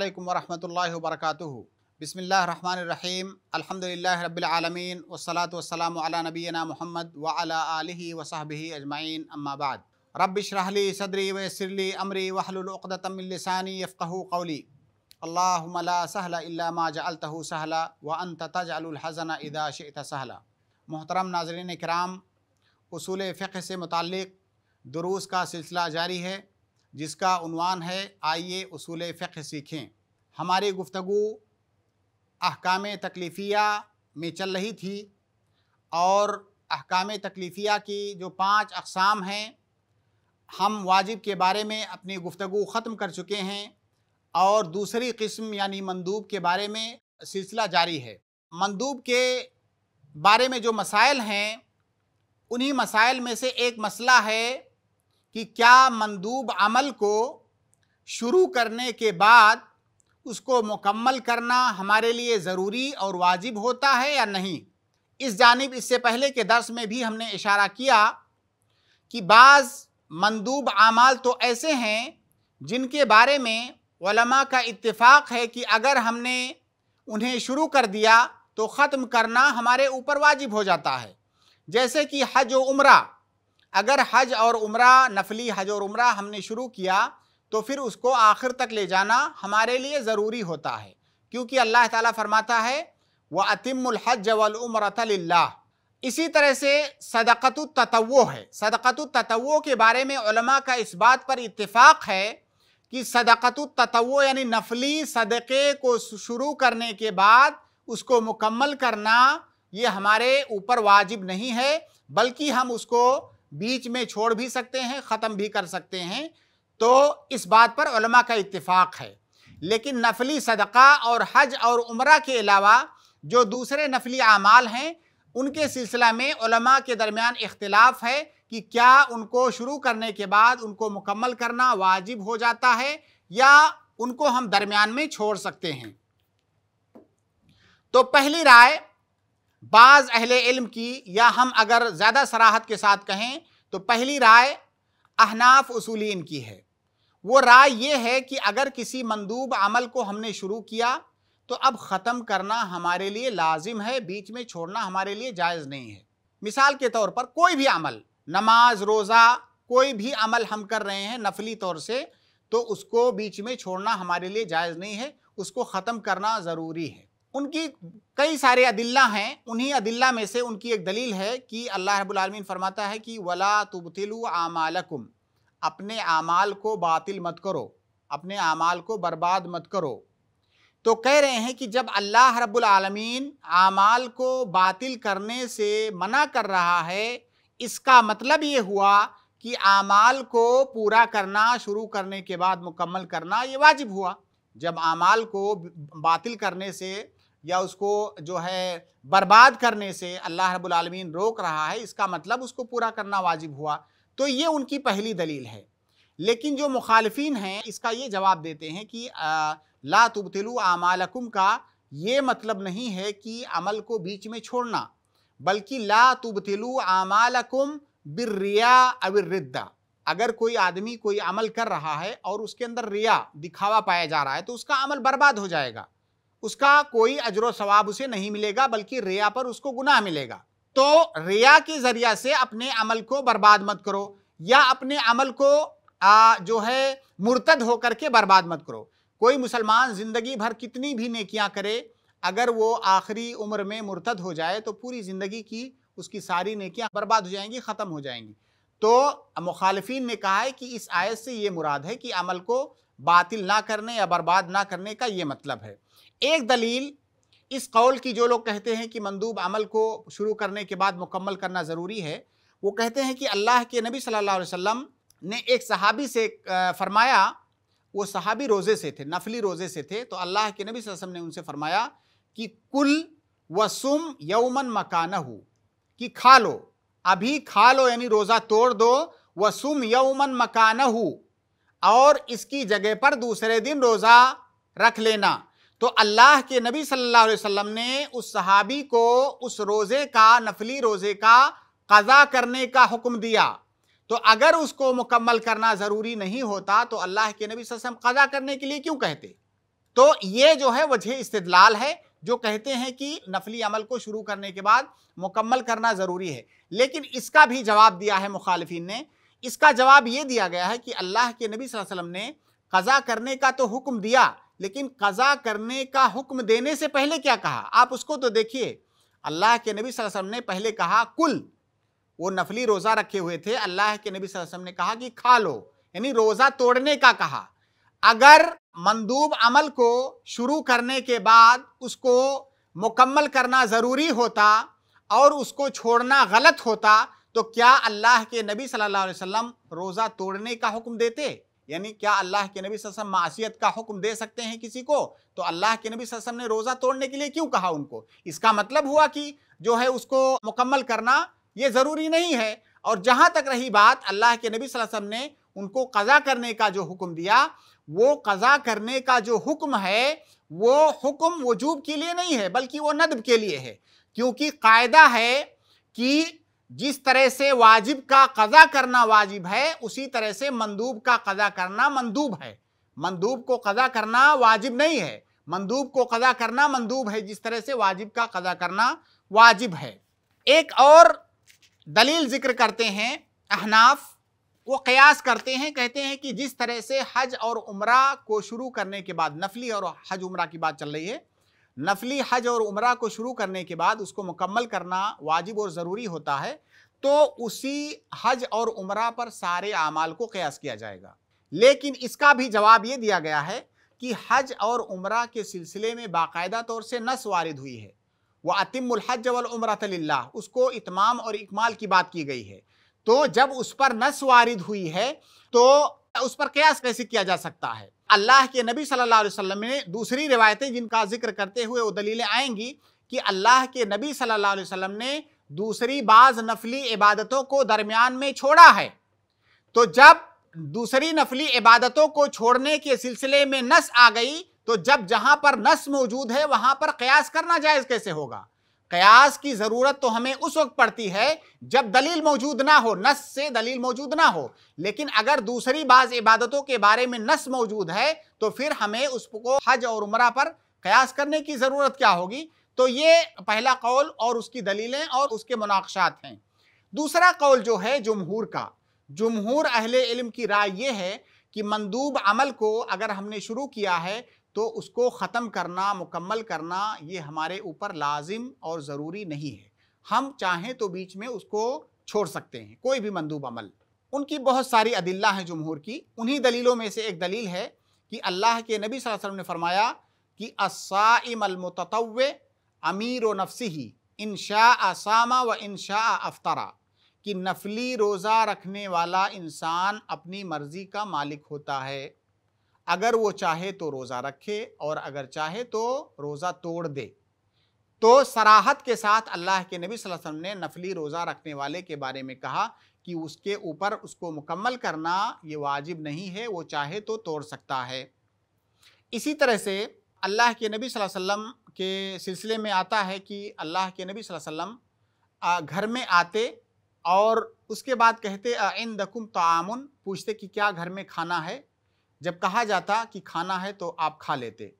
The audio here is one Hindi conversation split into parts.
عليكم ورحمة الله وبركاته بسم الله الرحمن الرحيم الحمد لله رب العالمين والصلاة والسلام على نبينا محمد وعلى آله وصحبه أجمعين أما بعد رب اشرح لي صدري ويسر لي أمري واحلل عقدة من لساني يفقه قولي اللهم لا سهل إلا ما جعلته سهلا وأنت تجعل الحزن إذا شئت سهلا محترم ناظرین کرام اصول فقہ سے متعلق دروس کا سلسلہ جاری ہے جس کا عنوان ہے آئیے اصول فقہ سیکھیں हमारी गुफ्तु अहकाम तकलीफ़िया में चल रही थी और अहकाम तकलीफ़िया की जो पांच अकसाम हैं हम वाजिब के बारे में अपनी गुफ्तु ख़त्म कर चुके हैं और दूसरी किस्म यानी मंदूब के बारे में सिलसिला जारी है मंदूब के बारे में जो मसाइल हैं उन्हीं मसाइल में से एक मसला है कि क्या मंदूब अमल को शुरू करने के बाद उसको मुकम्मल करना हमारे लिए ज़रूरी और वाजिब होता है या नहीं इस जानब इससे पहले के दर्स में भी हमने इशारा किया कि बाज़ मंदूब आमाल तो ऐसे हैं जिनके बारे में वलमा का इत्तेफाक है कि अगर हमने उन्हें शुरू कर दिया तो ख़त्म करना हमारे ऊपर वाजिब हो जाता है जैसे कि हज और उम्र अगर हज और उम्र नफली हज और उम्र हमने शुरू किया तो फिर उसको आखिर तक ले जाना हमारे लिए ज़रूरी होता है क्योंकि अल्लाह ताला फरमाता है व अतिमहज वमरतल्ला इसी तरह से सदक़त तत्व है सदक़त तत्व के बारे में का इस बात पर इतफाक़ है कि सदक़त तत्व यानी नफली सदक़े को शुरू करने के बाद उसको मुकम्मल करना ये हमारे ऊपर वाजिब नहीं है बल्कि हम उसको बीच में छोड़ भी सकते हैं ख़त्म भी कर सकते हैं तो इस बात पर उलमा का इतफ़ाक़ है लेकिन नफली सदका और हज और उम्र के अलावा जो दूसरे नफली आमाल हैं उनके सिलसिला में उलमा के दरमियान इख्तलाफ है कि क्या उनको शुरू करने के बाद उनको मुकम्मल करना वाजिब हो जाता है या उनको हम दरमियान में छोड़ सकते हैं तो पहली राय बाज़ अहल इल्म की या हम अगर ज़्यादा सराहत के साथ कहें तो पहली राय अहनाफ उसूलिन की है वो राय ये है कि अगर किसी मंदूब अमल को हमने शुरू किया तो अब ख़त्म करना हमारे लिए लाजिम है बीच में छोड़ना हमारे लिए जायज़ नहीं है मिसाल के तौर पर कोई भी अमल नमाज रोज़ा कोई भी अमल हम कर रहे हैं नफली तौर से तो उसको बीच में छोड़ना हमारे लिए जायज़ नहीं है उसको ख़त्म करना ज़रूरी है उनकी कई सारे अदिल्ला हैं उन्हीं अदिल्ला में से उनकी एक दलील है कि अल्लाह रब्बुल फरमाता है कि वला तुबतिलु आमालकुम अपने आमाल को बातिल मत करो अपने आमाल को बर्बाद मत करो तो कह रहे हैं कि जब अल्लाह रब्बुल आलमीन आमाल को बातिल करने से मना कर रहा है इसका मतलब ये हुआ कि आमाल को पूरा करना शुरू करने के बाद मुकम्मल करना ये वाजिब हुआ जब आमाल को बातिल करने से या उसको जो है बर्बाद करने से अल्लाह रब्बुल आलमीन रोक रहा है इसका मतलब उसको पूरा करना वाजिब हुआ तो ये उनकी पहली दलील है लेकिन जो मुखालफी हैं इसका ये जवाब देते हैं कि ला तुबतलु आमालकुम का ये मतलब नहीं है कि अमल को बीच में छोड़ना बल्कि ला तुबतलु आमालकुम रिया अबिर्रिद्दा अगर कोई आदमी कोई अमल कर रहा है और उसके अंदर रिया दिखावा पाया जा रहा है तो उसका अमल बर्बाद हो जाएगा उसका कोई अजर व सवाब उसे नहीं मिलेगा बल्कि रिया पर उसको गुनाह मिलेगा तो रिया के ज़रिया से अपने अमल को बर्बाद मत करो या अपने अमल को आ, जो है मुर्तद होकर के बर्बाद मत करो कोई मुसलमान ज़िंदगी भर कितनी भी नेकियां करे अगर वो आखिरी उम्र में मुर्तद हो जाए तो पूरी ज़िंदगी की उसकी सारी नेकियां बर्बाद हो जाएंगी ख़त्म हो जाएंगी तो मुखालफन ने कहा है कि इस आयत से ये मुराद है कि अमल को बातिल ना करने या बर्बाद ना करने का ये मतलब है एक दलील इस कौल की जो लोग कहते हैं कि मंदूब अमल को शुरू करने के बाद मुकम्मल करना ज़रूरी है वो कहते हैं कि अल्लाह के नबी सल्लल्लाहु अलैहि वसल्लम ने एक सहाबी से फरमाया वो सहाबी रोज़े से थे नफली रोज़े से थे तो अल्लाह के नबी वसल्लम ने उनसे फरमाया कि कुल वसुम यौमन मकान कि खा लो अभी खा लो यानी रोज़ा तोड़ दो वसुम यौमन मकान और इसकी जगह पर दूसरे दिन रोज़ा रख लेना तो अल्लाह के नबी सल्लल्लाहु अलैहि वसल्लम ने उस सहाबी को उस रोज़े का नफली रोज़े का कज़ा करने का हुक्म दिया तो अगर उसको मुकम्मल करना ज़रूरी नहीं होता तो अल्लाह के नबी वसल्लम कज़ा करने के लिए क्यों कहते तो ये जो है वजह इस्तलाल है जो कहते हैं कि नफली अमल को शुरू करने के बाद मुकम्मल करना ज़रूरी है लेकिन इसका भी जवाब दिया है मुखालफी ने इसका जवाब ये दिया गया है कि अल्लाह के नबी वसल्लम ने कज़ा करने का तो हुक्म दिया लेकिन कज़ा करने का हुक्म देने से पहले क्या कहा आप उसको तो देखिए अल्लाह के नबी वसल्लम ने पहले कहा कुल वो नफली रोज़ा रखे हुए थे अल्लाह के नबी वसल्लम ने कहा कि खा लो यानी रोज़ा तोड़ने का कहा अगर मंदूब अमल को शुरू करने के बाद उसको मुकम्मल करना ज़रूरी होता और उसको छोड़ना गलत होता तो क्या अल्लाह के नबी सल्लल्लाहु अलैहि वसल्लम रोज़ा तोड़ने का हुक्म देते यानी क्या अल्लाह के नबी वसम मासीत का हुक्म दे सकते हैं किसी को तो अल्लाह के नबी वसम ने रोज़ा तोड़ने के लिए क्यों कहा उनको इसका मतलब हुआ कि जो है उसको मुकम्मल करना ये ज़रूरी नहीं है और जहाँ तक रही बात अल्लाह के नबी वसम ने उनको कज़ा करने का जो हुक्म दिया वो कज़ा करने का जो हुक्म है वो हुक्म वजूब के लिए नहीं है बल्कि वो नदब के लिए है क्योंकि कायदा है कि जिस तरह से वाजिब का कज़ा करना वाजिब है उसी तरह से मंदूब का कज़ा करना मंदूब है मंदूब को कज़ा करना वाजिब नहीं है मंदूब को कज़ा करना मंदूब है जिस तरह से वाजिब का कज़ा करना वाजिब है एक और दलील जिक्र करते हैं अहनाफ वो कयास करते हैं कहते हैं कि जिस तरह से हज और उम्र को शुरू करने के बाद नफली और हज उम्र की बात चल रही है नफली हज और उम्र को शुरू करने के बाद उसको मुकम्मल करना वाजिब और ज़रूरी होता है तो उसी हज और उम्र पर सारे आमाल को कयास किया जाएगा लेकिन इसका भी जवाब ये दिया गया है कि हज और उम्र के सिलसिले में बाकायदा तौर से नस वारद हुई है वह अतिमुलहज तल्ला उसको इतमाम और इकमाल की बात की गई है तो जब उस पर नस वारद हुई है तो उस पर कयास कैसे किया जा सकता है अल्लाह के नबी सल्लल्लाहु अलैहि वसल्लम ने दूसरी रिवायतें जिनका जिक्र करते हुए वो दलीलें आएंगी कि अल्लाह के नबी सल्लल्लाहु अलैहि वसल्लम ने दूसरी बाज नफली इबादतों को दरमियान में छोड़ा है तो जब दूसरी नफली इबादतों को छोड़ने के सिलसिले में नस आ गई तो जब जहां पर नस मौजूद है वहां पर कयास करना जायज कैसे होगा कयास की ज़रूरत तो हमें उस वक्त पड़ती है जब दलील मौजूद ना हो नस से दलील मौजूद ना हो लेकिन अगर दूसरी बाज़ इबादतों के बारे में नस मौजूद है तो फिर हमें उसको हज और उम्र पर कयास करने की ज़रूरत क्या होगी तो ये पहला कौल और उसकी दलीलें और उसके मुनाक्षात हैं दूसरा कौल जो है जमहूर का जमहूर अहल इल्म की राय यह है कि मंदूब अमल को अगर हमने शुरू किया है तो उसको ख़त्म करना मुकम्मल करना ये हमारे ऊपर लाजिम और ज़रूरी नहीं है हम चाहें तो बीच में उसको छोड़ सकते हैं कोई भी मंदूब अमल उनकी बहुत सारी अदिल्ला हैं जमहूर की उन्हीं दलीलों में से एक दलील है कि अल्लाह के नबी सल्लल्लाहु अलैहि वसल्लम ने फरमाया कि असाइम अलमतव अमीर व नफसी ही इन शाह व इन शाह कि नफली रोज़ा रखने वाला इंसान अपनी मर्ज़ी का मालिक होता है अगर वो चाहे तो रोज़ा रखे और अगर चाहे तो रोज़ा तोड़ दे तो सराहत के साथ अल्लाह के नबी वसल्लल्लाहु अलैहि वसल्लम ने नफली रोज़ा रखने वाले के बारे में कहा कि उसके ऊपर उसको मुकम्मल करना ये वाजिब नहीं है वो चाहे तो तोड़ सकता है इसी तरह से अल्लाह के नबी वसल्लल्लाहु अलैहि वसल्लम के सिलसिले में आता है कि अल्लाह के नबी वसल्लल्लाहु अलैहि वसल्लम घर में आते और उसके बाद कहते इन दकुम तामुन पूछते कि क्या घर में खाना है जब कहा जाता कि खाना है तो आप खा लेते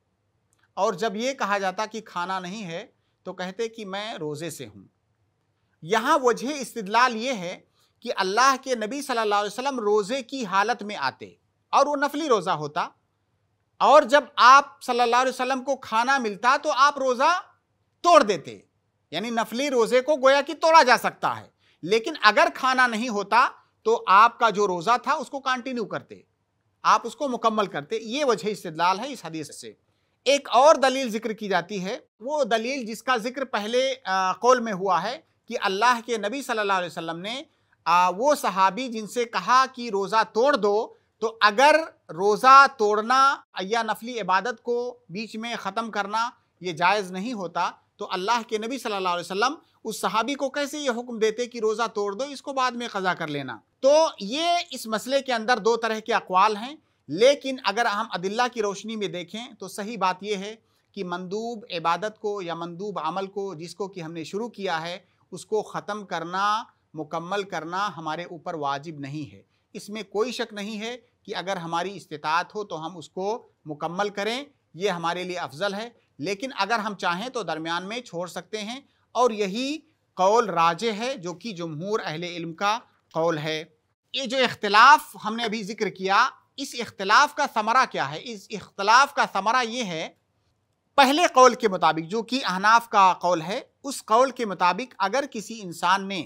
और जब ये कहा जाता कि खाना नहीं है तो कहते कि मैं रोज़े से हूँ यहाँ वजह इस्तलाल ये है कि अल्लाह के नबी सल्लल्लाहु अलैहि वसल्लम रोज़े की हालत में आते और वो नफली रोज़ा होता और जब आप सल्लल्लाहु अलैहि वसल्लम को खाना मिलता तो आप रोज़ा तोड़ देते यानी नफली रोज़े को गोया कि तोड़ा जा सकता है लेकिन अगर खाना नहीं होता तो आपका जो रोज़ा था उसको कंटिन्यू करते आप उसको मुकम्मल करते ये वजह इस्तलाल है इस हदीस से एक और दलील जिक्र की जाती है वो दलील जिसका जिक्र पहले कौल में हुआ है कि अल्लाह के नबी सल्लल्लाहु अलैहि वसल्लम ने आ, वो सहाबी जिनसे कहा कि रोज़ा तोड़ दो तो अगर रोज़ा तोड़ना या नफली इबादत को बीच में ख़त्म करना ये जायज़ नहीं होता तो अल्लाह के नबी सल्लल्लाहु अलैहि वसल्लम उस सहाबी को कैसे ये हुक्म देते कि रोज़ा तोड़ दो इसको बाद में कज़ा कर लेना तो ये इस मसले के अंदर दो तरह के अकवाल हैं लेकिन अगर हम अदिल्ला की रोशनी में देखें तो सही बात यह है कि मंदूब इबादत को या मंदूब अमल को जिसको कि हमने शुरू किया है उसको ख़त्म करना मुकम्मल करना हमारे ऊपर वाजिब नहीं है इसमें कोई शक नहीं है कि अगर हमारी इस्तात हो तो हम उसको मुकम्मल करें ये हमारे लिए अफजल है लेकिन अगर हम चाहें तो दरमियान में छोड़ सकते हैं और यही कौल राज है जो कि जमहूर अहल इल्म का कौल है ये जो इख्तलाफ हमने अभी जिक्र किया इस इख्तलाफ का समरा क्या है इस इख्तलाफ का समरा ये है पहले कौल के मुताबिक जो कि अहनाफ का कौल है उस कौल के मुताबिक अगर किसी इंसान ने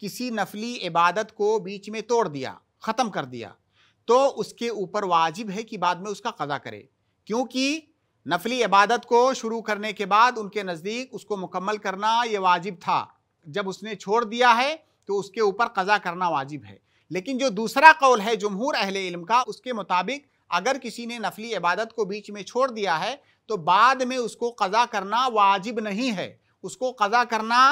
किसी नफली इबादत को बीच में तोड़ दिया ख़त्म कर दिया तो उसके ऊपर वाजिब है कि बाद में उसका कज़ा करे क्योंकि नफली इबादत को शुरू करने के बाद उनके नज़दीक उसको मुकम्मल करना ये वाजिब था जब उसने छोड़ दिया है तो उसके ऊपर कज़ा करना वाजिब है लेकिन जो दूसरा कौल है जमहूर अहल इल्म का उसके मुताबिक अगर किसी ने नफली इबादत को बीच में छोड़ दिया है तो बाद में उसको कज़ा करना वाजिब नहीं है उसको कज़ा करना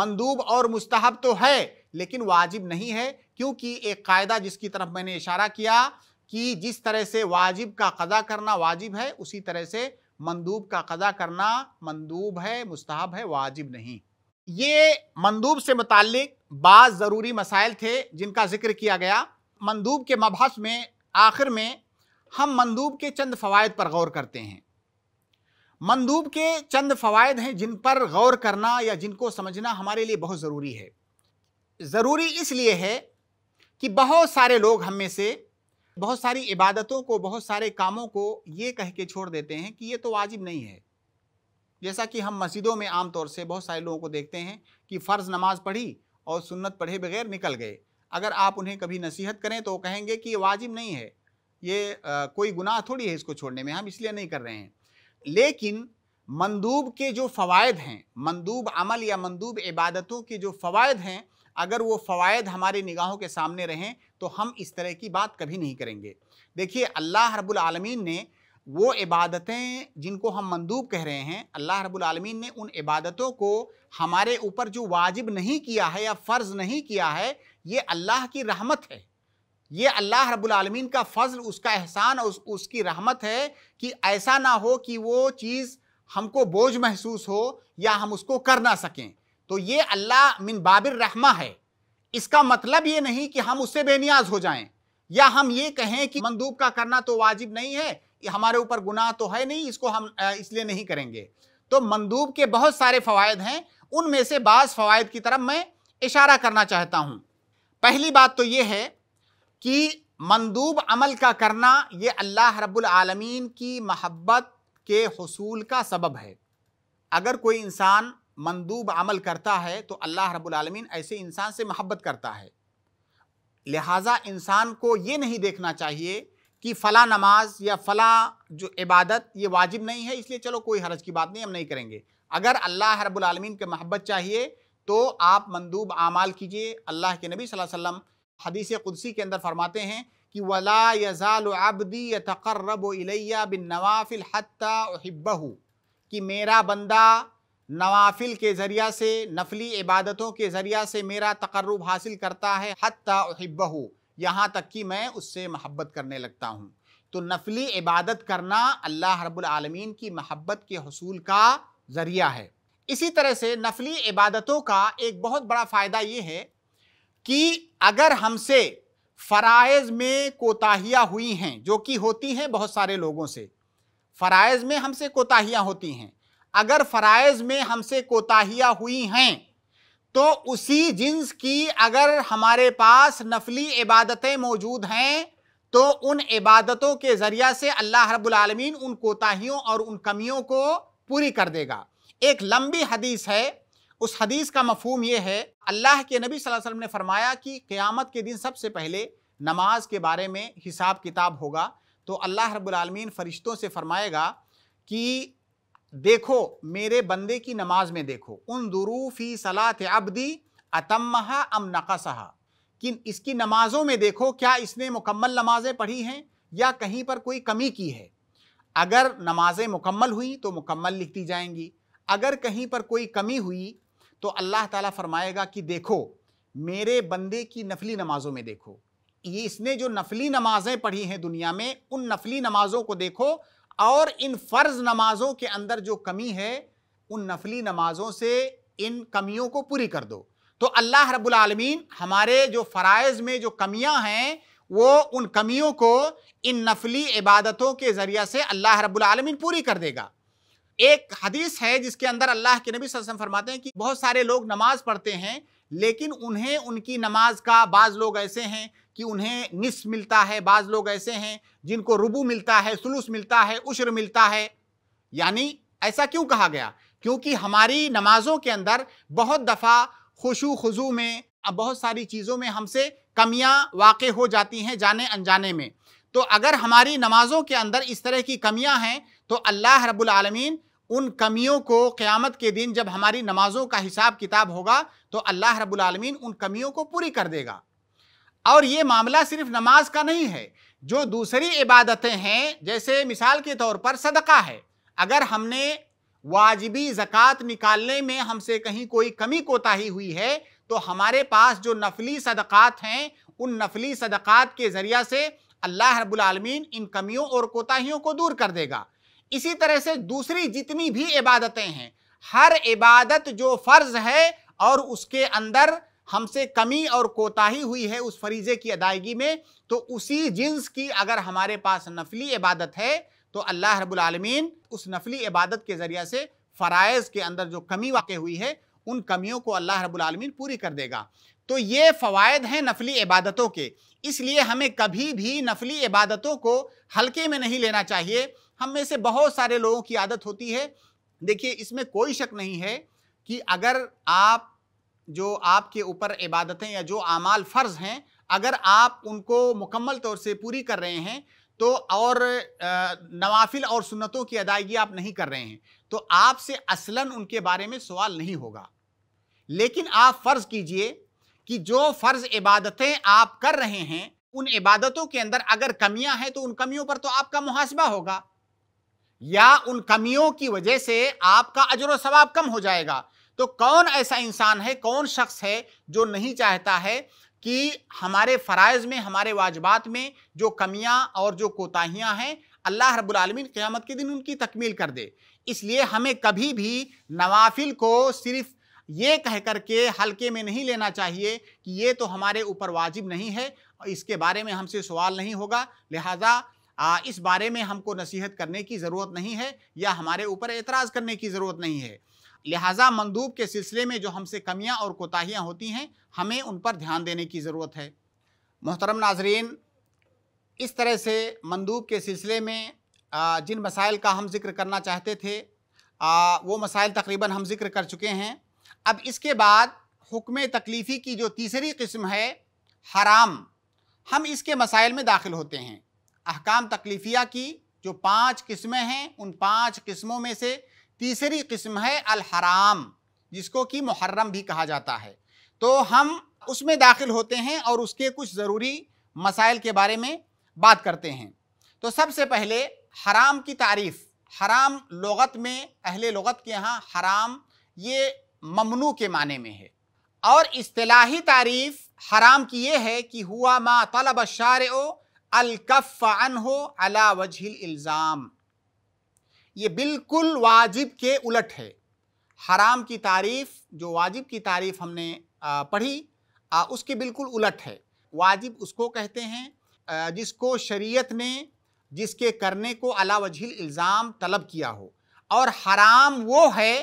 मंदूब और मुस्तहब तो है लेकिन वाजिब नहीं है क्योंकि एक कायदा जिसकी तरफ मैंने इशारा किया कि जिस तरह से वाजिब का कदा करना वाजिब है उसी तरह से मंदूब का कदा करना मंदूब है मुस्ताहब है वाजिब नहीं ये मंदूब से मुतक बाज़ ज़रूरी मसाइल थे जिनका जिक्र किया गया मंदूब के मबहस में आखिर में हम मंदूब के चंद फवायद पर गौर करते हैं मंदूब के चंद फवायद हैं जिन पर गौर करना या जिनको समझना हमारे लिए बहुत ज़रूरी है ज़रूरी इसलिए है कि बहुत सारे लोग हम में से बहुत सारी इबादतों को बहुत सारे कामों को ये कह के छोड़ देते हैं कि ये तो वाजिब नहीं है जैसा कि हम मस्जिदों में आमतौर से बहुत सारे लोगों को देखते हैं कि फ़र्ज़ नमाज पढ़ी और सुन्नत पढ़े बगैर निकल गए अगर आप उन्हें कभी नसीहत करें तो कहेंगे कि ये वाजिब नहीं है ये आ, कोई गुनाह थोड़ी है इसको छोड़ने में हम इसलिए नहीं कर रहे हैं लेकिन मंदूब के जो फ़वाद हैं मंदूब अमल या मंदूब इबादतों के जो फ़वाद हैं अगर वो फ़वाद हमारी निगाहों के सामने रहें तो हम इस तरह की बात कभी नहीं करेंगे देखिए अल्लाह रब्बुल ने वो इबादतें जिनको हम मंदूब कह रहे हैं अल्लाह रब्बुल ने उन इबादतों को हमारे ऊपर जो वाजिब नहीं किया है या फ़र्ज़ नहीं किया है ये अल्लाह की रहमत है ये अल्लाह रब्बुल का फ़ज़ल उसका एहसान और उस, उसकी रहमत है कि ऐसा ना हो कि वो चीज़ हमको बोझ महसूस हो या हम उसको कर ना सकें तो ये अल्लाह मिन बाबिर रहमा है इसका मतलब ये नहीं कि हम उससे बेनियाज हो जाएं या हम ये कहें कि मंदूब का करना तो वाजिब नहीं है हमारे ऊपर गुनाह तो है नहीं इसको हम इसलिए नहीं करेंगे तो मंदूब के बहुत सारे फ़वाद हैं उनमें से बाज़ फवायद की तरफ मैं इशारा करना चाहता हूँ पहली बात तो ये है कि मंदूब अमल का करना ये अल्लाह रब्बुल आलमीन की महब्बत के हसूल का सबब है अगर कोई इंसान मंदूब अमल करता है तो अल्लाह रबालमीन ऐसे इंसान से महब्बत करता है लिहाजा इंसान को ये नहीं देखना चाहिए कि फ़ला नमाज या फ़ला जो इबादत ये वाजिब नहीं है इसलिए चलो कोई हरज की बात नहीं हम नहीं करेंगे अगर अल्लाह रबालमीन के महब्बत चाहिए तो आप मंदूब आमाल कीजिए अल्लाह के नबी वसल्लम हदीस कुदसी के अंदर फरमाते हैं कि वला यज़ालबदी तकर्रब इलैया बिन नवाफिल हत्ता हिब्बहू कि मेरा बंदा नवाफिल के ज़रिया से नफली इबादतों के ज़रिया से मेरा तकर्रब हासिल करता है हत्ता यहाँ तक कि मैं उससे महब्बत करने लगता हूँ तो नफली इबादत करना अल्लाह रब्बुल आलमीन की महब्बत के हसूल का ज़रिया है इसी तरह से नफली इबादतों का एक बहुत बड़ा फ़ायदा ये है कि अगर हमसे फ़राइज़ में कोताहियाँ हुई हैं जो कि होती हैं बहुत सारे लोगों से फ़राइज़ में हमसे कोताहियाँ होती हैं अगर फ़रज़ में हमसे कोताहियाँ हुई हैं तो उसी जिन्स की अगर हमारे पास नफली इबादतें मौजूद हैं तो उन इबादतों के ज़रिया से अल्लाह रबालमीन उन कोताहियों और उन कमियों को पूरी कर देगा एक लंबी हदीस है उस हदीस का मफहम यह है अल्लाह के नबी वसल्लम ने फरमाया कि क़यामत के दिन सबसे पहले नमाज के बारे में हिसाब किताब होगा तो अल्लाह रबालमीन फ़रिश्तों से फरमाएगा कि देखो मेरे बंदे की नमाज में देखो उन दुरूफ़ी सलात अबदी अतम अम नकसहा कि इसकी नमाज़ों में देखो क्या इसने मुकम्मल नमाज़ें पढ़ी हैं या कहीं पर कोई कमी की है अगर नमाज़ें मुकम्मल हुई तो मुकम्मल लिख दी जाएंगी अगर कहीं पर कोई कमी हुई तो अल्लाह ताला फरमाएगा कि देखो मेरे बंदे की नफली नमाज़ों में देखो ये इसने जो नफली नमाज़ें पढ़ी हैं दुनिया में उन नफली नमाज़ों को देखो और इन फ़र्ज़ नमाज़ों के अंदर जो कमी है उन नफली नमाज़ों से इन कमियों को पूरी कर दो तो अल्लाह रब्बुल आलमीन हमारे जो फ़रज़ में जो कमियां हैं वो उन कमियों को इन नफली इबादतों के ज़रिए से अल्लाह रब्बुल आलमीन पूरी कर देगा एक हदीस है जिसके अंदर अल्लाह के नबी वसल्लम फरमाते हैं कि बहुत सारे लोग नमाज़ पढ़ते हैं लेकिन उन्हें उनकी नमाज का बाज़ लोग ऐसे हैं कि उन्हें निस मिलता है बाज़ लोग ऐसे हैं जिनको रुबू मिलता है सुलूस मिलता है उश्र मिलता है यानी ऐसा क्यों कहा गया क्योंकि हमारी नमाजों के अंदर बहुत दफ़ा खुशु खुजू में बहुत सारी चीज़ों में हमसे कमियां वाक़ हो जाती हैं जाने अनजाने में तो अगर हमारी नमाज़ों के अंदर इस तरह की कमियां हैं तो अल्लाह रबुलमीन उन कमियों को क़यामत के दिन जब हमारी नमाज़ों का हिसाब किताब होगा तो अल्लाह रब्बुल आलमीन उन कमियों को पूरी कर देगा और ये मामला सिर्फ नमाज का नहीं है जो दूसरी इबादतें हैं जैसे मिसाल के तौर पर सदका है अगर हमने वाजिबी ज़क़़त निकालने में हमसे कहीं कोई कमी कोताही हुई है तो हमारे पास जो नफली सदक़ात हैं उन नफली सदक़ात के ज़रिया से अल्लाह रब्बुल आलमीन इन कमियों और कोताहियों को दूर कर देगा इसी तरह से दूसरी जितनी भी इबादतें हैं हर इबादत जो फ़र्ज है और उसके अंदर हमसे कमी और कोताही हुई है उस फरीज़े की अदायगी में तो उसी जिन्स की अगर हमारे पास नफली इबादत है तो अल्लाह रबालमीन उस नफली इबादत के ज़रिए से फ़रज़ के अंदर जो कमी वाक़ हुई है उन कमियों को अल्लाह रबालमीन पूरी कर देगा तो ये फ़वाद हैं नफली इबादतों के इसलिए हमें कभी भी नफली इबादतों को हल्के में नहीं लेना चाहिए हम में से बहुत सारे लोगों की आदत होती है देखिए इसमें कोई शक नहीं है कि अगर आप जो आपके ऊपर इबादतें या जो आमाल फ़र्ज़ हैं अगर आप उनको मुकम्मल तौर से पूरी कर रहे हैं तो और नवाफिल और सुन्नतों की अदायगी आप नहीं कर रहे हैं तो आपसे असलन उनके बारे में सवाल नहीं होगा लेकिन आप फ़र्ज़ कीजिए कि जो फ़र्ज़ इबादतें आप कर रहे हैं उन इबादतों के अंदर अगर कमियां हैं तो उन कमियों पर तो आपका मुहासबा होगा या उन कमियों की वजह से आपका अजर सवाब कम हो जाएगा तो कौन ऐसा इंसान है कौन शख्स है जो नहीं चाहता है कि हमारे फ़रज़ में हमारे वाजबात में जो कमियां और जो कोताहियां हैं अल्लाह रब्लमिन क़्यामत के दिन उनकी तकमील कर दे इसलिए हमें कभी भी नवाफिल को सिर्फ़ ये कह कर के हल्के में नहीं लेना चाहिए कि ये तो हमारे ऊपर वाजिब नहीं है और इसके बारे में हमसे सवाल नहीं होगा लिहाजा आ, इस बारे में हमको नसीहत करने की ज़रूरत नहीं है या हमारे ऊपर एतराज़ करने की ज़रूरत नहीं है लिहाजा मंदूब के सिलसिले में जो हमसे कमियां और कोताहियां होती हैं हमें उन पर ध्यान देने की ज़रूरत है मोहतरम नाजरीन इस तरह से मंदूब के सिलसिले में जिन मसाइल का हम जिक्र करना चाहते थे वो मसाइल तकरीबन हम जिक्र कर चुके हैं अब इसके बाद हुक्म तकलीफ़ी की जो तीसरी किस्म है हराम हम इसके मसाइल में दाखिल होते हैं अहकाम तकलीफिया की जो पांच किस्में हैं उन पांच किस्मों में से तीसरी किस्म है अल हराम जिसको कि मुहर्रम भी कहा जाता है तो हम उसमें दाखिल होते हैं और उसके कुछ ज़रूरी मसाइल के बारे में बात करते हैं तो सबसे पहले हराम की तारीफ़ हराम लगत में अहले लगत के यहाँ हराम ये ममनू के माने में है और इस्तलाही तारीफ़ हराम की ये है कि हुआ मा तलब शार अलकफ़ान हो अला वजहिल इल्ज़ाम ये बिल्कुल वाजिब के उलट है हराम की तारीफ़ जो वाजिब की तारीफ़ हमने पढ़ी उसके बिल्कुल उलट है वाजिब उसको कहते हैं जिसको शरीयत ने जिसके करने को अला वजहिल इल्ज़ाम तलब किया हो और हराम वो है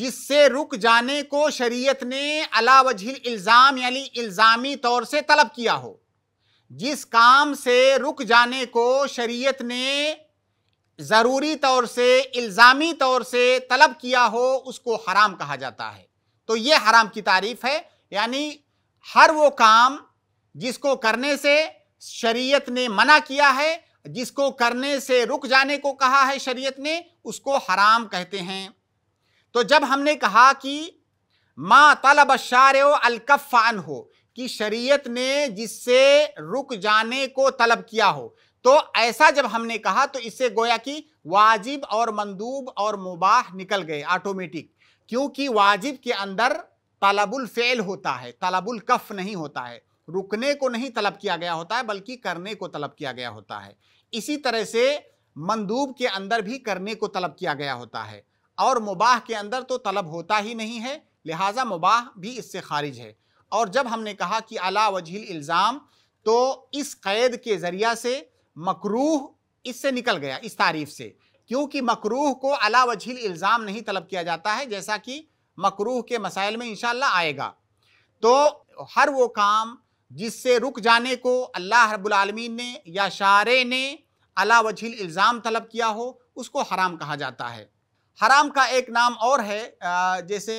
जिससे रुक जाने को शरीयत ने अला वजहिल इल्ज़ाम यानी इल्ज़ामी तौर से तलब किया हो जिस काम से रुक जाने को शरीयत ने ज़रूरी तौर से इल्ज़ामी तौर से तलब किया हो उसको हराम कहा जाता है तो ये हराम की तारीफ़ है यानी हर वो काम जिसको करने से शरीयत ने मना किया है जिसको करने से रुक जाने को कहा है शरीयत ने उसको हराम कहते हैं तो जब हमने कहा कि माँ तलब शार अलकफ़ान हो कि शरीयत ने जिससे रुक जाने को तलब किया हो तो ऐसा जब हमने कहा तो इससे गोया कि वाजिब और मंदूब और मुबाह निकल गए ऑटोमेटिक क्योंकि वाजिब के अंदर तलबुल फेल होता है तलबुल कफ नहीं होता है रुकने को नहीं तलब किया गया होता है बल्कि करने को तलब किया गया होता है इसी तरह से मंदूब के अंदर भी करने को तलब किया गया होता है और मुबाह के अंदर तो तलब होता ही नहीं है लिहाजा मुबाह भी इससे खारिज है और जब हमने कहा कि अला वजील इल्ज़ाम तो इस क़ैद के ज़रिया से मकरूह इससे निकल गया इस तारीफ से क्योंकि मकरूह को अला वजील इल्ज़ाम नहीं तलब किया जाता है जैसा कि मकरूह के मसाइल में इन आएगा तो हर वो काम जिससे रुक जाने को अल्लाह रबालमीन ने या शारे ने अला वजील इल्ज़ाम तलब किया हो उसको हराम कहा जाता है हराम का एक नाम और है जैसे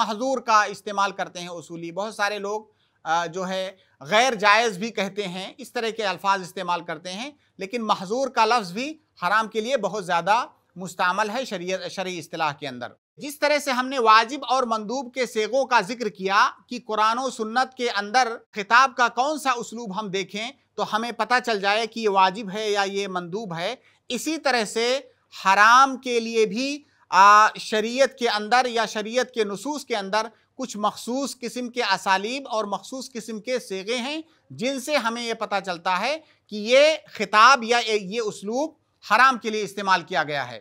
महजूर का इस्तेमाल करते हैं उसूली बहुत सारे लोग जो है गैर जायज़ भी कहते हैं इस तरह के अल्फाज इस्तेमाल करते हैं लेकिन महजूर का लफ्ज़ भी हराम के लिए बहुत ज़्यादा मुस्तमल है शरीय शरी अतलाह के अंदर जिस तरह से हमने वाजिब और मंदूब के सेगों का जिक्र किया कि कुरान सुन्नत के अंदर खिताब का कौन सा उसलूब हम देखें तो हमें पता चल जाए कि ये वाजिब है या ये मंदूब है इसी तरह से हराम के लिए भी शरीयत के अंदर या शरीयत के नसूस के अंदर कुछ मखसूस किस्म के असालीब और मखसूस किस्म के सेगे हैं जिनसे हमें ये पता चलता है कि ये खिताब या ये उसलूब हराम के लिए इस्तेमाल किया गया है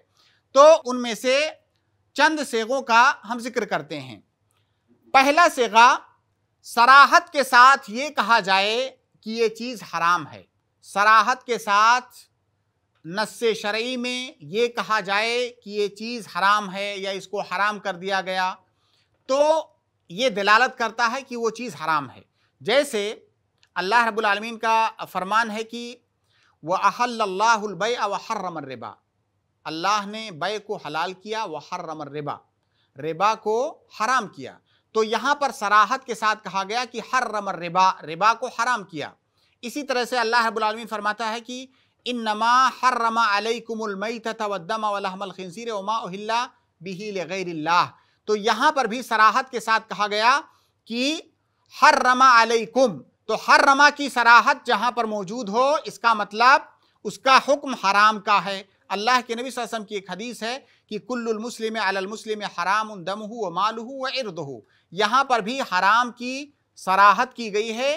तो उनमें से चंद सेगों का हम जिक्र करते हैं पहला सेगा सराहत के साथ ये कहा जाए कि ये चीज़ हराम है सराहत के साथ नस् शरई में ये कहा जाए कि ये चीज़ हराम है या इसको हराम कर दिया गया तो ये दलालत करता है कि वो चीज़ हराम है जैसे अल्लाह रबालमीन का फरमान है कि वह अहल्लाबय व हर रमर रबा अल्लाह ने बे को हलाल किया व हर रमर रबा रबा को हराम किया तो यहाँ पर सराहत के साथ कहा गया कि हर रमर रबा रबा को हराम किया इसी तरह से अल्लाह रबालमीन फरमाता है कि इन हर रमा अलकुमई वलहमल उमा उहिल्ला बिही तो यहाँ पर भी सराहत के साथ कहा गया कि हर रमा अलकुम तो हर रमा की सराहत जहाँ पर मौजूद हो इसका मतलब उसका हुक्म हराम का है अल्लाह के नबी वसल्लम की एक हदीस है कि अलल मुस्लिम हराम दमहु व मालहु व इर्द हो यहाँ पर भी हराम की सराहत की गई है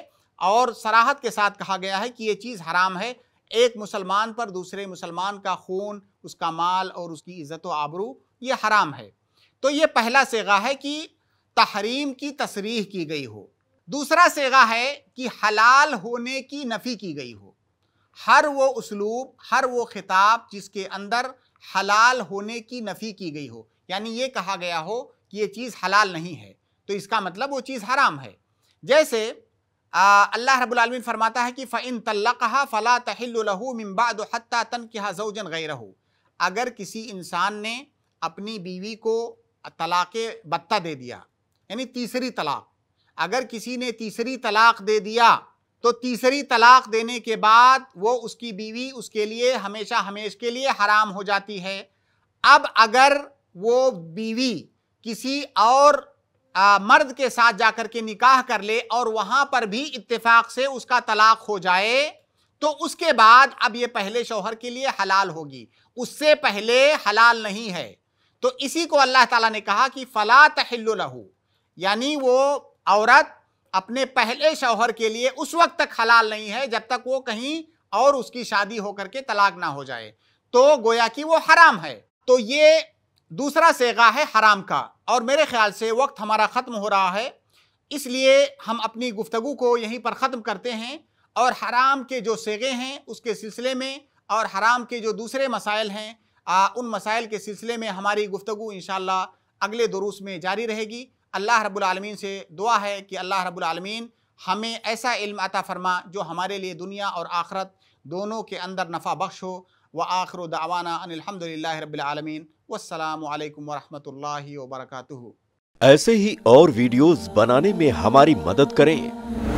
और सराहत के साथ कहा गया है कि ये चीज़ हराम है एक मुसलमान पर दूसरे मुसलमान का खून उसका माल और उसकी इज़्ज़त व आबरू ये हराम है तो ये पहला सेगा है कि तहरीम की तसरीह की गई हो दूसरा सेगा है कि हलाल होने की नफ़ी की गई हो हर वो उसलूब हर वो खिताब जिसके अंदर हलाल होने की नफ़ी की गई हो यानी ये कहा गया हो कि ये चीज़ हलाल नहीं है तो इसका मतलब वो चीज़ हराम है जैसे अल्लाह रबालमीन फरमाता है कि फ़िन तल्ला फ़ला तहलहू मम्बाद हती तन किहा जौजन गैर अगर किसी इंसान ने अपनी बीवी को तलाक़ बत्ता दे दिया यानी तीसरी तलाक़ अगर किसी ने तीसरी तलाक़ दे दिया तो तीसरी तलाक़ देने के बाद वो उसकी बीवी उसके लिए हमेशा हमेश के लिए हराम हो जाती है अब अगर वो बीवी किसी और आ, मर्द के साथ जाकर के निकाह कर ले और वहां पर भी इत्तेफाक से उसका तलाक हो जाए तो उसके बाद अब ये पहले शौहर के लिए हलाल होगी उससे पहले हलाल नहीं है तो इसी को अल्लाह ताला ने कहा कि फला तहल्लु लहू यानी वो औरत अपने पहले शौहर के लिए उस वक्त तक हलाल नहीं है जब तक वो कहीं और उसकी शादी होकर के तलाक ना हो जाए तो गोया कि वो हराम है तो ये दूसरा सेगा है हराम का और मेरे ख्याल से वक्त हमारा ख़त्म हो रहा है इसलिए हम अपनी गुफ्तु को यहीं पर ख़त्म करते हैं और हराम के जो सेगे हैं उसके सिलसिले में और हराम के जो दूसरे मसाइल हैं आ, उन मसाइल के सिलसिले में हमारी गुफ्तु इन अगले दरूस में जारी रहेगी अल्लाह रब्लम से दुआ है कि अल्लाह रब्लम हमें ऐसा इल्म अता फरमा जो हमारे लिए दुनिया और आखरत दोनों के अंदर नफ़ा बख्श हो व आखर दावाना अनिलहमदिल्ला रबालमीन वालेकुम वरहमतुल्लाहि वर्क ऐसे ही और वीडियोस बनाने में हमारी मदद करें